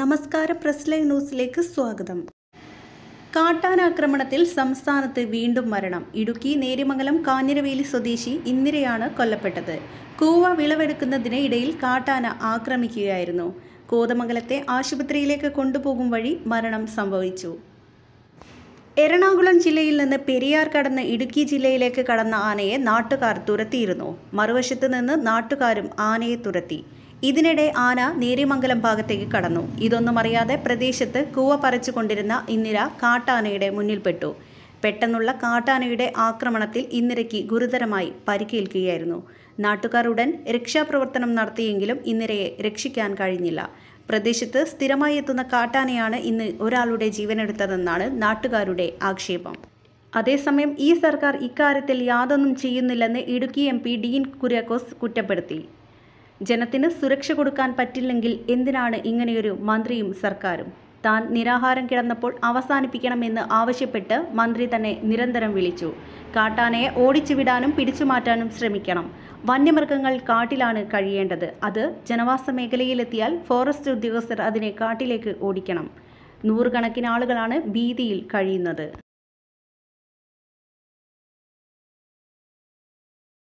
നമസ്കാര പ്രസ് ന്യൂസിലേക്ക് സ്വാഗതം കാട്ടാനാക്രമണത്തിൽ സംസ്ഥാനത്ത് വീണ്ടും മരണം ഇടുക്കി നേര്യമംഗലം കാഞ്ഞിരവേലി സ്വദേശി ഇന്ദിരയാണ് കൊല്ലപ്പെട്ടത് കൂവ വിളവെടുക്കുന്നതിനിടയിൽ ഇടയിൽ കാട്ടാന ആക്രമിക്കുകയായിരുന്നു കോതമംഗലത്തെ ആശുപത്രിയിലേക്ക് കൊണ്ടുപോകും വഴി മരണം സംഭവിച്ചു എറണാകുളം ജില്ലയിൽ നിന്ന് പെരിയാർ കടന്ന് ഇടുക്കി ജില്ലയിലേക്ക് കടന്ന ആനയെ നാട്ടുകാർ തുരത്തിയിരുന്നു മറുവശത്ത് നിന്ന് നാട്ടുകാരും ആനയെ തുരത്തി ഇതിനിടെ ആന നേരിമംഗലം ഭാഗത്തേക്ക് കടന്നു ഇതൊന്നും അറിയാതെ പ്രദേശത്ത് കൂവ പറിച്ചുകൊണ്ടിരുന്ന ഇന്ദിര കാട്ടാനയുടെ മുന്നിൽപ്പെട്ടു പെട്ടെന്നുള്ള കാട്ടാനയുടെ ആക്രമണത്തിൽ ഇന്ദിരയ്ക്ക് ഗുരുതരമായി പരിക്കേൽക്കുകയായിരുന്നു നാട്ടുകാർ ഉടൻ രക്ഷാപ്രവർത്തനം നടത്തിയെങ്കിലും ഇന്ദിരയെ രക്ഷിക്കാൻ കഴിഞ്ഞില്ല പ്രദേശത്ത് സ്ഥിരമായി എത്തുന്ന കാട്ടാനയാണ് ഇന്ന് ഒരാളുടെ ജീവനെടുത്തതെന്നാണ് നാട്ടുകാരുടെ ആക്ഷേപം അതേസമയം ഈ സർക്കാർ ഇക്കാര്യത്തിൽ യാതൊന്നും ചെയ്യുന്നില്ലെന്ന് Idukki M P Dean Kuriakose കുറ്റപ്പെടുത്തി ജനത്തിന് സുരക്ഷ കൊടുക്കാൻ പറ്റില്ലെങ്കിൽ എന്തിനാണ് ഇങ്ങനെയൊരു മന്ത്രിയും സർക്കാരും താൻ നിരാഹാരം കിടന്നപ്പോൾ അവസാനിപ്പിക്കണമെന്ന് ആവശ്യപ്പെട്ട് മന്ത്രി തന്നെ നിരന്തരം വിളിച്ചു കാട്ടാനയെ ഓടിച്ചുവിടാനും പിടിച്ചുമാറ്റാനും ശ്രമിക്കണം വന്യമൃഗങ്ങൾ കാട്ടിലാണ് കഴിയേണ്ടത് അത് ജനവാസ മേഖലയിലെത്തിയാൽ ഫോറസ്റ്റ് ഉദ്യോഗസ്ഥർ അതിനെ കാട്ടിലേക്ക് ഓടിക്കണം നൂറുകണക്കിന് ആളുകളാണ് ഭീതിയിൽ കഴിയുന്നത്